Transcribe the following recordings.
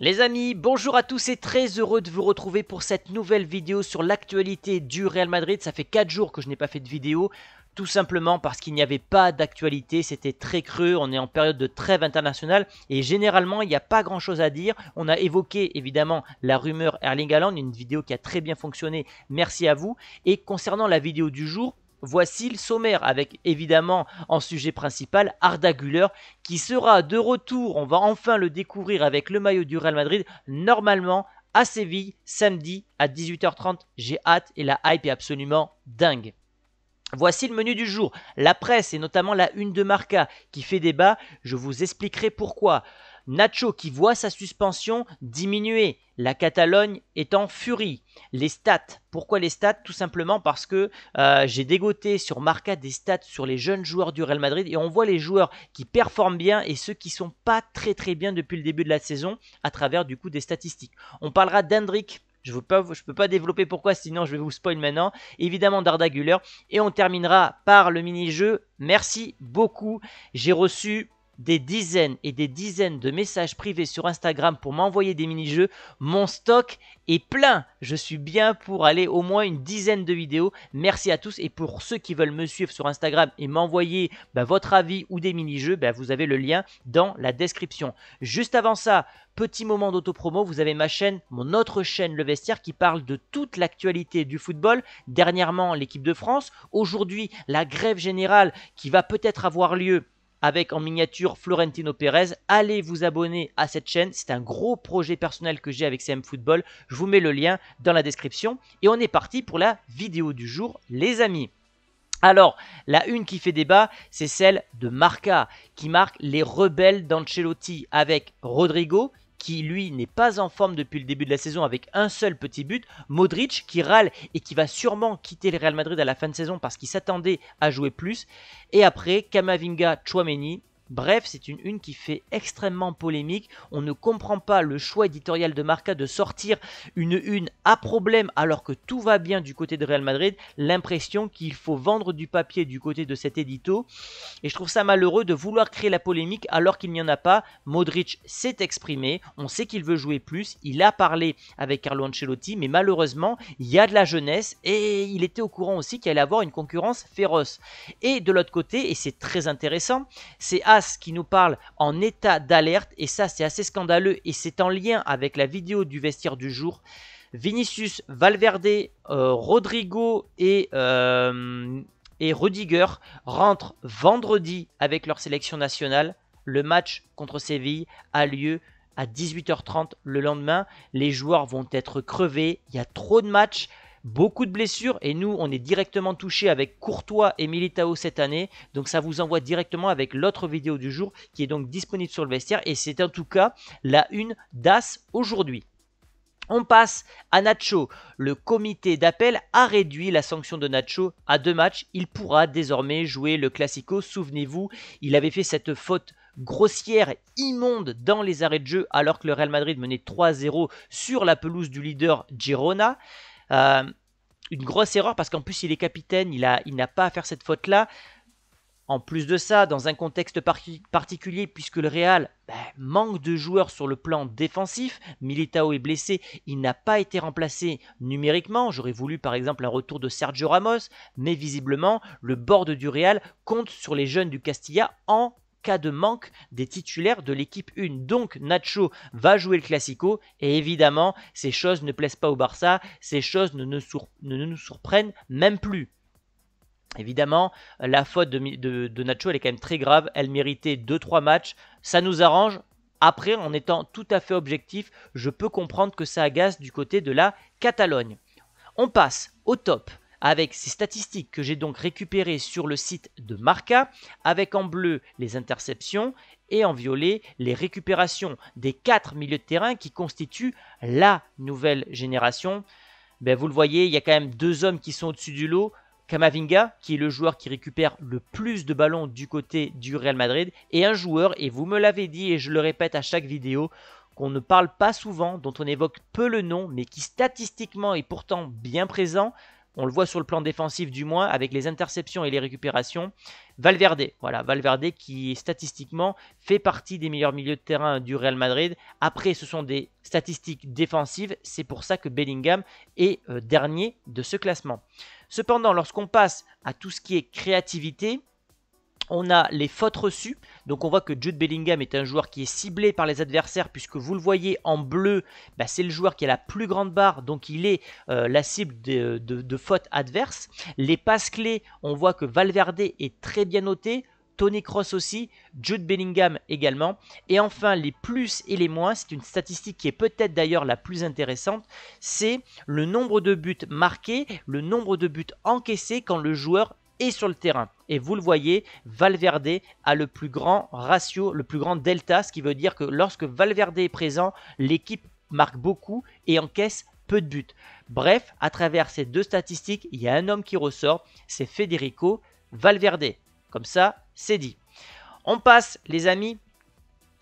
Les amis, bonjour à tous et très heureux de vous retrouver pour cette nouvelle vidéo sur l'actualité du Real Madrid. Ça fait 4 jours que je n'ai pas fait de vidéo, tout simplement parce qu'il n'y avait pas d'actualité, c'était très creux, on est en période de trêve internationale et généralement il n'y a pas grand chose à dire. On a évoqué évidemment la rumeur Erling Haaland, une vidéo qui a très bien fonctionné, merci à vous. Et concernant la vidéo du jour, Voici le sommaire avec évidemment en sujet principal Arda Güler qui sera de retour, on va enfin le découvrir avec le maillot du Real Madrid normalement à Séville samedi à 18h30. J'ai hâte et la hype est absolument dingue. Voici le menu du jour. La presse et notamment la une de Marca qui fait débat, je vous expliquerai pourquoi. Nacho qui voit sa suspension diminuer. La Catalogne est en furie. Les stats. Pourquoi les stats Tout simplement parce que euh, j'ai dégoté sur Marca des stats sur les jeunes joueurs du Real Madrid et on voit les joueurs qui performent bien et ceux qui sont pas très très bien depuis le début de la saison à travers du coup des statistiques. On parlera d'Hendrick je ne peux, peux, pas développer pourquoi, sinon je vais vous spoil maintenant. Évidemment, Darda Guller. Et on terminera par le mini-jeu. Merci beaucoup. J'ai reçu des dizaines et des dizaines de messages privés sur Instagram pour m'envoyer des mini-jeux, mon stock est plein. Je suis bien pour aller au moins une dizaine de vidéos. Merci à tous et pour ceux qui veulent me suivre sur Instagram et m'envoyer bah, votre avis ou des mini-jeux, bah, vous avez le lien dans la description. Juste avant ça, petit moment d'autopromo, vous avez ma chaîne, mon autre chaîne Le Vestiaire qui parle de toute l'actualité du football. Dernièrement, l'équipe de France. Aujourd'hui, la grève générale qui va peut-être avoir lieu avec en miniature Florentino Pérez. Allez vous abonner à cette chaîne, c'est un gros projet personnel que j'ai avec CM Football. Je vous mets le lien dans la description et on est parti pour la vidéo du jour, les amis. Alors, la une qui fait débat, c'est celle de Marca, qui marque les rebelles d'Ancelotti avec Rodrigo, qui lui n'est pas en forme depuis le début de la saison avec un seul petit but, Modric qui râle et qui va sûrement quitter le Real Madrid à la fin de saison parce qu'il s'attendait à jouer plus, et après Kamavinga, Chouameni Bref, c'est une une qui fait extrêmement polémique. On ne comprend pas le choix éditorial de Marca de sortir une une à problème alors que tout va bien du côté de Real Madrid. L'impression qu'il faut vendre du papier du côté de cet édito. Et je trouve ça malheureux de vouloir créer la polémique alors qu'il n'y en a pas. Modric s'est exprimé. On sait qu'il veut jouer plus. Il a parlé avec Carlo Ancelotti. Mais malheureusement, il y a de la jeunesse. Et il était au courant aussi qu'il allait avoir une concurrence féroce. Et de l'autre côté, et c'est très intéressant, c'est à qui nous parle en état d'alerte, et ça c'est assez scandaleux, et c'est en lien avec la vidéo du vestiaire du jour. Vinicius, Valverde, euh, Rodrigo et, euh, et Rudiger rentrent vendredi avec leur sélection nationale. Le match contre Séville a lieu à 18h30 le lendemain. Les joueurs vont être crevés, il y a trop de matchs. Beaucoup de blessures et nous, on est directement touché avec Courtois et Militao cette année. Donc ça vous envoie directement avec l'autre vidéo du jour qui est donc disponible sur le vestiaire et c'est en tout cas la une d'As aujourd'hui. On passe à Nacho. Le comité d'appel a réduit la sanction de Nacho à deux matchs. Il pourra désormais jouer le Classico. Souvenez-vous, il avait fait cette faute grossière, immonde dans les arrêts de jeu alors que le Real Madrid menait 3-0 sur la pelouse du leader Girona. Euh, une grosse erreur parce qu'en plus il est capitaine, il n'a il pas à faire cette faute-là. En plus de ça, dans un contexte particulier, puisque le Real ben, manque de joueurs sur le plan défensif, Militao est blessé, il n'a pas été remplacé numériquement, j'aurais voulu par exemple un retour de Sergio Ramos, mais visiblement le board du Real compte sur les jeunes du Castilla en cas de manque des titulaires de l'équipe 1. Donc Nacho va jouer le Classico et évidemment ces choses ne plaisent pas au Barça, ces choses ne, nous surprennent même plus. Évidemment, la faute de, de, Nacho, elle est quand même très grave. Elle méritait 2-3 matchs. Ça nous arrange. Après, en étant tout à fait objectif, je peux comprendre que ça agace du côté de la Catalogne. On passe au top avec ces statistiques que j'ai donc récupérées sur le site de Marca, avec en bleu les interceptions et en violet les récupérations des quatre milieux de terrain qui constituent la nouvelle génération. Ben, vous le voyez, il y a quand même deux hommes qui sont au-dessus du lot. Kamavinga, qui est le joueur qui récupère le plus de ballons du côté du Real Madrid, et un joueur, et vous me l'avez dit et je le répète à chaque vidéo, qu'on ne parle pas souvent, dont on évoque peu le nom, mais qui statistiquement est pourtant bien présent, on le voit sur le plan défensif du moins, avec les interceptions et les récupérations. Valverde, voilà, Valverde qui statistiquement fait partie des meilleurs milieux de terrain du Real Madrid. Après, ce sont des statistiques défensives, c'est pour ça que Bellingham est euh, dernier de ce classement. Cependant, lorsqu'on passe à tout ce qui est créativité, on a les fautes reçues. Donc on voit que Jude Bellingham est un joueur qui est ciblé par les adversaires puisque vous le voyez en bleu, bah, c'est le joueur qui a la plus grande barre, donc il est euh, la cible de, fautes adverses. Les passes clés, on voit que Valverde est très bien noté. Tony Cross aussi, Jude Bellingham également. Et enfin, les plus et les moins, c'est une statistique qui est peut-être d'ailleurs la plus intéressante, c'est le nombre de buts marqués, le nombre de buts encaissés quand le joueur est sur le terrain. Et vous le voyez, Valverde a le plus grand ratio, le plus grand delta, ce qui veut dire que lorsque Valverde est présent, l'équipe marque beaucoup et encaisse peu de buts. Bref, à travers ces deux statistiques, il y a un homme qui ressort, c'est Federico Valverde. Comme ça, c'est dit. On passe, les amis,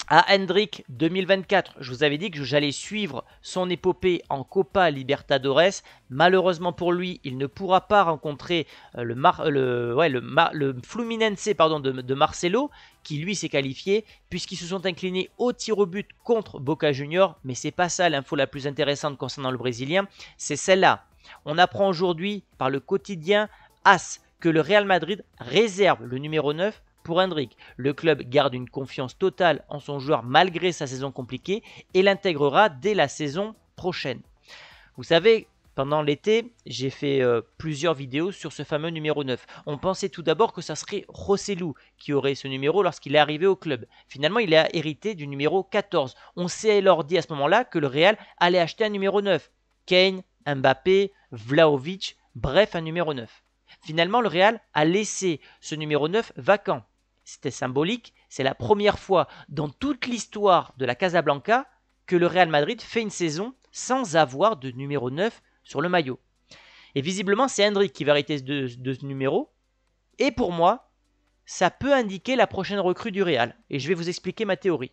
à Hendrik, 2024, je vous avais dit que j'allais suivre son épopée en Copa Libertadores. Malheureusement pour lui, il ne pourra pas rencontrer euh, le, le, le, Fluminense pardon, de, Marcelo, qui lui s'est qualifié, puisqu'ils se sont inclinés au tir au but contre Boca Junior. Mais c'est pas ça l'info la plus intéressante concernant le Brésilien, c'est celle-là. On apprend aujourd'hui par le quotidien AS que le Real Madrid réserve le numéro 9 pour Hendrik. Le club garde une confiance totale en son joueur malgré sa saison compliquée et l'intégrera dès la saison prochaine. Vous savez, pendant l'été, j'ai fait euh, plusieurs vidéos sur ce fameux numéro 9. On pensait tout d'abord que ça serait Rossellou qui aurait ce numéro lorsqu'il est arrivé au club. Finalement, il a hérité du numéro 14. On s'est alors dit à ce moment-là que le Real allait acheter un numéro 9. Kane, Mbappé, Vlaovic, bref, un numéro 9. Finalement, le Real a laissé ce numéro 9 vacant c'était symbolique, c'est la première fois dans toute l'histoire de la Casablanca que le Real Madrid fait une saison sans avoir de numéro 9 sur le maillot. Et visiblement, c'est Hendrik qui va arrêter de, de ce numéro. Et pour moi, ça peut indiquer la prochaine recrue du Real. Et je vais vous expliquer ma théorie.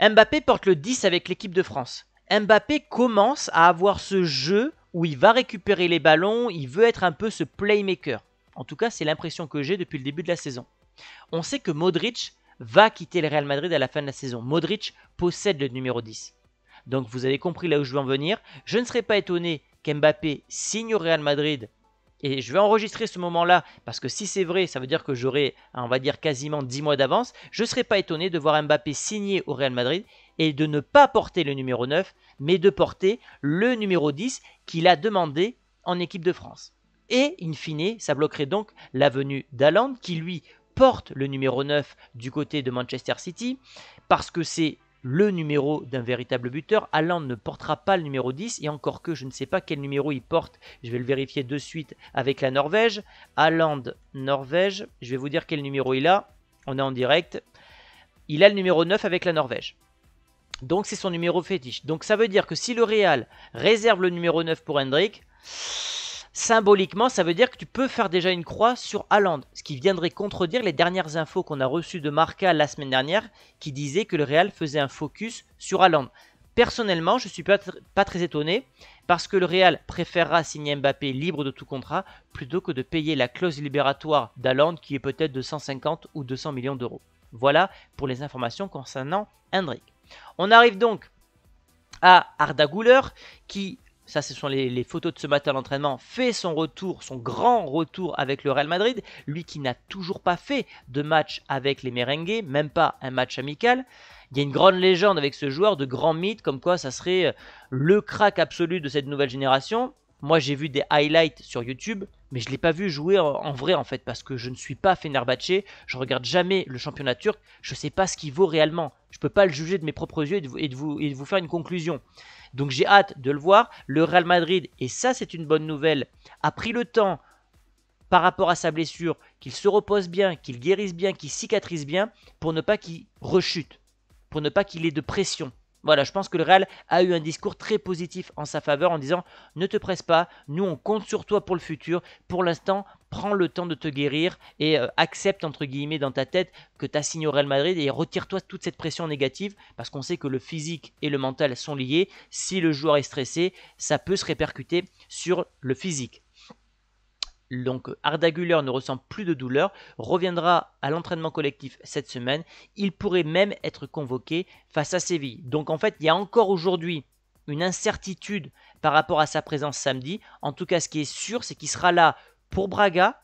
Mbappé porte le 10 avec l'équipe de France. Mbappé commence à avoir ce jeu où il va récupérer les ballons, il veut être un peu ce playmaker. En tout cas, c'est l'impression que j'ai depuis le début de la saison. On sait que Modric va quitter le Real Madrid à la fin de la saison. Modric possède le numéro 10. Donc vous avez compris là où je veux en venir. Je ne serais pas étonné qu'Mbappé signe au Real Madrid. Et je vais enregistrer ce moment-là parce que si c'est vrai, ça veut dire que j'aurai, hein, on va dire, quasiment 10 mois d'avance. Je ne serais pas étonné de voir Mbappé signer au Real Madrid et de ne pas porter le numéro 9, mais de porter le numéro 10 qu'il a demandé en équipe de France. Et, in fine, ça bloquerait donc la venue qui, lui, porte le numéro 9 du côté de Manchester City parce que c'est le numéro d'un véritable buteur. Haaland ne portera pas le numéro 10 et encore que je ne sais pas quel numéro il porte. Je vais le vérifier de suite avec la Norvège. Haaland, Norvège, je vais vous dire quel numéro il a. On est en direct. Il a le numéro 9 avec la Norvège. Donc c'est son numéro fétiche. Donc ça veut dire que si le Real réserve le numéro 9 pour Hendrik, symboliquement, ça veut dire que tu peux faire déjà une croix sur Haaland, ce qui viendrait contredire les dernières infos qu'on a reçues de Marca la semaine dernière, qui disait que le Real faisait un focus sur Haaland. Personnellement, je ne suis pas, très étonné, parce que le Real préférera signer Mbappé libre de tout contrat, plutôt que de payer la clause libératoire d'Haaland, qui est peut-être de 150 ou 200 millions d'euros. Voilà pour les informations concernant Hendrik. On arrive donc à Arda Güler, qui ça ce sont les, photos de ce matin à l'entraînement, fait son retour, son grand retour avec le Real Madrid, lui qui n'a toujours pas fait de match avec les merengues, même pas un match amical. Il y a une grande légende avec ce joueur, de grands mythes, comme quoi ça serait euh, le crack absolu de cette nouvelle génération. Moi, j'ai vu des highlights sur YouTube, mais je ne l'ai pas vu jouer en vrai, en fait, parce que je ne suis pas Fenerbahçe. je regarde jamais le championnat turc, je ne sais pas ce qu'il vaut réellement. Je ne peux pas le juger de mes propres yeux vous, et de vous faire une conclusion. Donc j'ai hâte de le voir. Le Real Madrid, et ça c'est une bonne nouvelle, a pris le temps par rapport à sa blessure, qu'il se repose bien, qu'il guérisse bien, qu'il cicatrise bien, pour ne pas qu'il rechute, pour ne pas qu'il ait de pression. Voilà, je pense que le Real a eu un discours très positif en sa faveur en disant ne te presse pas, nous on compte sur toi pour le futur. Pour l'instant, prends le temps de te guérir et euh, accepte entre guillemets dans ta tête que tu as signé au Real Madrid et retire-toi toute cette pression négative parce qu'on sait que le physique et le mental sont liés. Si le joueur est stressé, ça peut se répercuter sur le physique. Donc euh, Arda ne ressent plus de douleur, reviendra à l'entraînement collectif cette semaine. Il pourrait même être convoqué face à Séville. Donc en fait, il y a encore aujourd'hui une incertitude par rapport à sa présence samedi. En tout cas, ce qui est sûr, c'est qu'il sera là pour Braga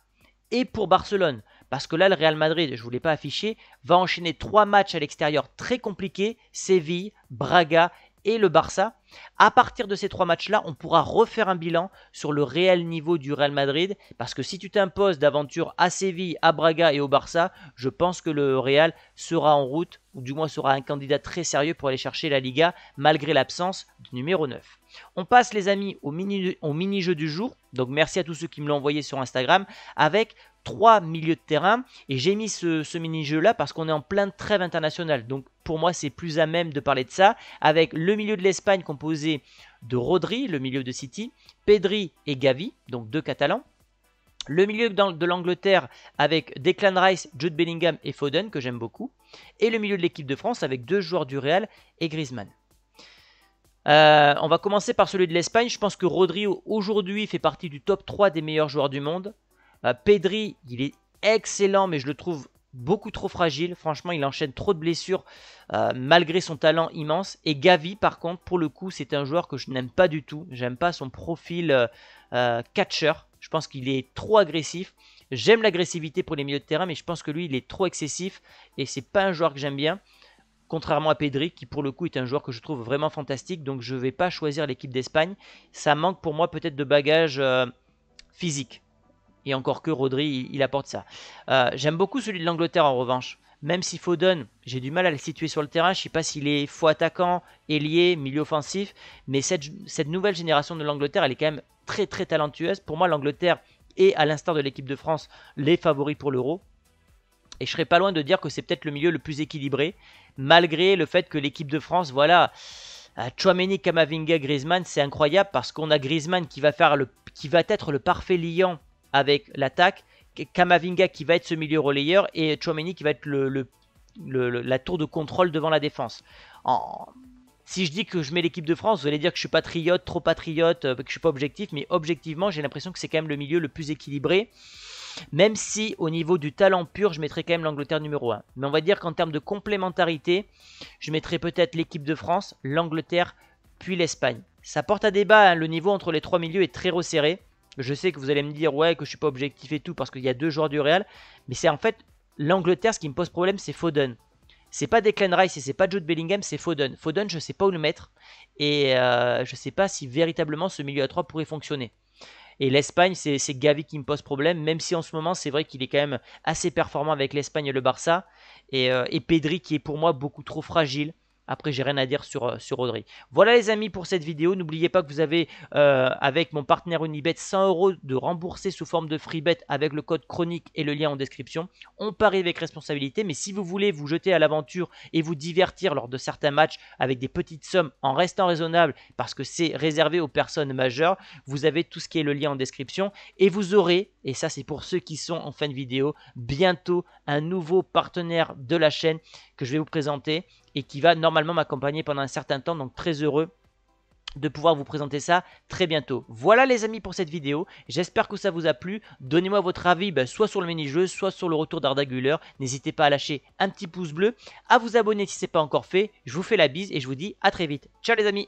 et pour Barcelone. Parce que là, le Real Madrid, je ne vous l'ai pas affiché, va enchaîner trois matchs à l'extérieur très compliqués Séville, Braga et le Barça. À partir de ces trois matchs-là, on pourra refaire un bilan sur le réel niveau du Real Madrid, parce que si tu t'imposes d'aventure à Séville, à Braga et au Barça, je pense que le Real sera en route, ou du moins sera un candidat très sérieux pour aller chercher la Liga, malgré l'absence du numéro 9. On passe les amis au mini-jeu mini du jour, donc merci à tous ceux qui me l'ont envoyé sur Instagram, avec trois milieux de terrain. Et j'ai mis ce, mini-jeu là parce qu'on est en plein trêve internationale. Donc pour moi, c'est plus à même de parler de ça. Avec le milieu de l'Espagne composé de Rodri, le milieu de City, Pedri et Gavi, donc deux Catalans. Le milieu de l'Angleterre avec Declan Rice, Jude Bellingham et Foden, que j'aime beaucoup. Et le milieu de l'équipe de France avec deux joueurs du Real et Griezmann. Euh, on va commencer par celui de l'Espagne. Je pense que Rodri aujourd'hui fait partie du top 3 des meilleurs joueurs du monde. Euh, Pedri, il est excellent, mais je le trouve beaucoup trop fragile. Franchement, il enchaîne trop de blessures euh, malgré son talent immense. Et Gavi, par contre, pour le coup, c'est un joueur que je n'aime pas du tout. J'aime pas son profil euh, catcheur, catcher. Je pense qu'il est trop agressif. J'aime l'agressivité pour les milieux de terrain, mais je pense que lui, il est trop excessif et c'est pas un joueur que j'aime bien. Contrairement à Pedri, qui pour le coup est un joueur que je trouve vraiment fantastique, donc je ne vais pas choisir l'équipe d'Espagne. Ça manque pour moi peut-être de bagages physiques. Et encore que Rodri, il, apporte ça. Euh, j'aime beaucoup celui de l'Angleterre en revanche. Même si Foden, j'ai du mal à le situer sur le terrain. Je ne sais pas s'il est faux attaquant, ailier, milieu offensif. Mais cette, nouvelle génération de l'Angleterre, elle est quand même très très talentueuse. Pour moi, l'Angleterre est, à l'instar de l'équipe de France, les favoris pour l'Euro. Et je serais pas loin de dire que c'est peut-être le milieu le plus équilibré, malgré le fait que l'équipe de France, voilà, euh, Chouameni, Kamavinga, Griezmann, c'est incroyable parce qu'on a Griezmann qui va, faire le, qui va être le parfait liant avec l'attaque. Kamavinga qui va être ce milieu relayeur et Chouameni qui va être le, la tour de contrôle devant la défense. Si je dis que je mets l'équipe de France, vous allez dire que je suis patriote, trop patriote, euh, que je suis pas objectif, mais objectivement, j'ai l'impression que c'est quand même le milieu le plus équilibré. Même si au niveau du talent pur, je mettrais quand même l'Angleterre numéro 1. Mais on va dire qu'en termes de complémentarité, je mettrais peut-être l'équipe de France, l'Angleterre, puis l'Espagne. Ça porte à débat, hein, le niveau entre les trois milieux est très resserré. Je sais que vous allez me dire ouais que je suis pas objectif et tout parce qu'il y a deux joueurs du Real, mais c'est en fait l'Angleterre ce qui me pose problème, c'est Foden. C'est pas Declan Rice et c'est pas Jude Bellingham, c'est Foden. Foden, je sais pas où le mettre et euh, je sais pas si véritablement ce milieu à 3 pourrait fonctionner. Et l'Espagne, c'est Gavi qui me pose problème, même si en ce moment, c'est vrai qu'il est quand même assez performant avec l'Espagne et le Barça. Et, euh, et Pedri qui est pour moi beaucoup trop fragile. Après, j'ai rien à dire sur, euh, sur Audrey. Voilà les amis pour cette vidéo. N'oubliez pas que vous avez, euh, avec mon partenaire Unibet, 100 euros de remboursé sous forme de Freebet avec le code chronique et le lien en description. On parie avec responsabilité, mais si vous voulez vous jeter à l'aventure et vous divertir lors de certains matchs avec des petites sommes en restant raisonnable, parce que c'est réservé aux personnes majeures, vous avez tout ce qui est le lien en description. Et vous aurez, et ça c'est pour ceux qui sont en fin de vidéo, bientôt un nouveau partenaire de la chaîne que je vais vous présenter et qui va normalement m'accompagner pendant un certain temps. Donc très heureux de pouvoir vous présenter ça très bientôt. Voilà les amis pour cette vidéo, j'espère que ça vous a plu, donnez-moi votre avis ben, soit sur le mini-jeu, soit sur le retour d'Ardaguleur, n'hésitez pas à lâcher un petit pouce bleu, à vous abonner si ce n'est pas encore fait, je vous fais la bise et je vous dis à très vite. Ciao les amis